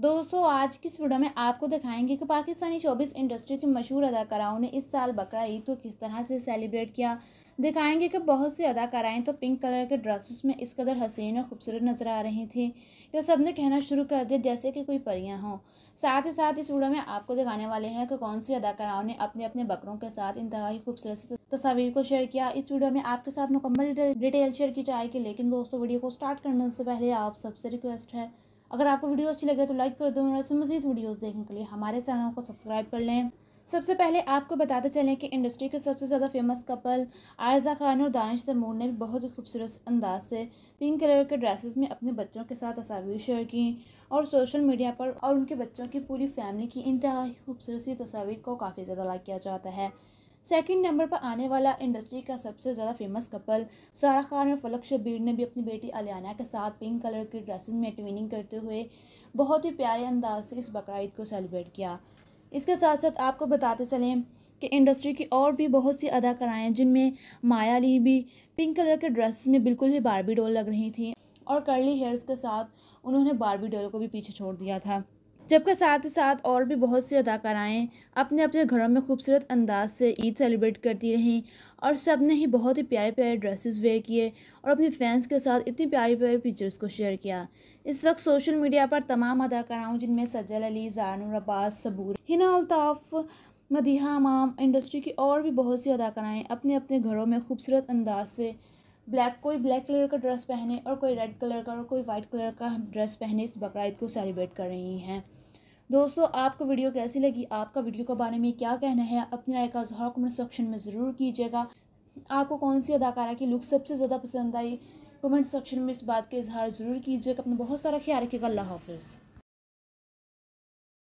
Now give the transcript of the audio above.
दोस्तों आज की इस वीडियो में आपको दिखाएंगे कि पाकिस्तानी शोबिस इंडस्ट्री के मशहूर अदाकाराओं ने इस साल बकरा ईद को किस तरह से सेलिब्रेट किया दिखाएंगे कि बहुत सी अदाकाराएँ तो पिंक कलर के ड्रेसेस में इस कदर हसीन और खूबसूरत नज़र आ रही थी कि सब ने कहना शुरू कर दिया जैसे कि कोई परियाँ हों साथ ही साथ इस वीडियो में आपको दिखाने वाले हैं कि कौन सी अदाकाराओं ने अपने अपने बकरों के साथ इंतहा खूबसूरत तस्वीर को शेयर किया इस वीडियो में आपके साथ मुकम्मल डिटेल शेयर की जाएगी लेकिन दोस्तों वीडियो को स्टार्ट करने से पहले आप सबसे रिक्वेस्ट है अगर आपको वीडियो अच्छी लगे तो लाइक कर दो और ऐसे मजीद वीडियोज़ देखने के लिए हमारे चैनल को सब्सक्राइब कर लें सबसे पहले आपको बताते चलें कि इंडस्ट्री के सबसे ज़्यादा फेमस कपल आयजा खान और दानिश तैमूर ने भी बहुत ही खूबसूरत अंदाज से पिंक कलर के ड्रेसेस में अपने बच्चों के साथ तस्वीर शेयर की और सोशल मीडिया पर और उनके बच्चों की पूरी फैमिली की इंतहा खूबसूरत तस्वीर को काफ़ी ज़्यादा लाइक किया जाता है सेकंड नंबर पर आने वाला इंडस्ट्री का सबसे ज़्यादा फेमस कपल सारा खान और फलक शबीर ने भी अपनी बेटी अलियाना के साथ पिंक कलर की ड्रेसिंग में ट्विनिंग करते हुए बहुत ही प्यारे अंदाज से इस बकरीद को सेलिब्रेट किया इसके साथ साथ आपको बताते चलें कि इंडस्ट्री की और भी बहुत सी अदाकाराएँ जिनमें माया ली भी पिंक कलर के ड्रेस में बिल्कुल ही बारबी डोल लग रही थी और कर्ली हेयर्स के साथ उन्होंने बारबी डोल को भी पीछे छोड़ दिया था जबकि साथ ही साथ और भी बहुत सी अदाकाराएँ अपने अपने घरों में खूबसूरत अंदाज से ईद सेलिब्रेट करती रहीं और सब ने ही बहुत ही प्यारे प्यारे ड्रेसेस वेयर किए और अपने फैंस के साथ इतनी प्यारी प्यारी पिक्चर्स को शेयर किया इस वक्त सोशल मीडिया पर तमाम अदाकाराओं जिनमें सज्जल अली जानूर अब्बास सबूर हिना अल्ताफ़ मदीहा अमाम इंडस्ट्री की और भी बहुत सी अदाकाराएँ अपने अपने घरों में खूबसूरत अंदाज से ब्लैक कोई ब्लैक कलर का ड्रेस पहने और कोई रेड कलर का और कोई वाइट कलर का ड्रेस पहने इस बकर को सेलिब्रेट कर रही हैं दोस्तों आपको वीडियो कैसी लगी आपका वीडियो के बारे में क्या कहना है अपनी राय का इजहार कमेंट सेक्शन में ज़रूर कीजिएगा आपको कौन सी अदाकारा की लुक सबसे ज़्यादा पसंद आई कमेंट सेक्शन में इस बात का इजहार ज़रूर कीजिएगा अपना बहुत सारा ख्याल रखिएगा अल्लाह हाफिज़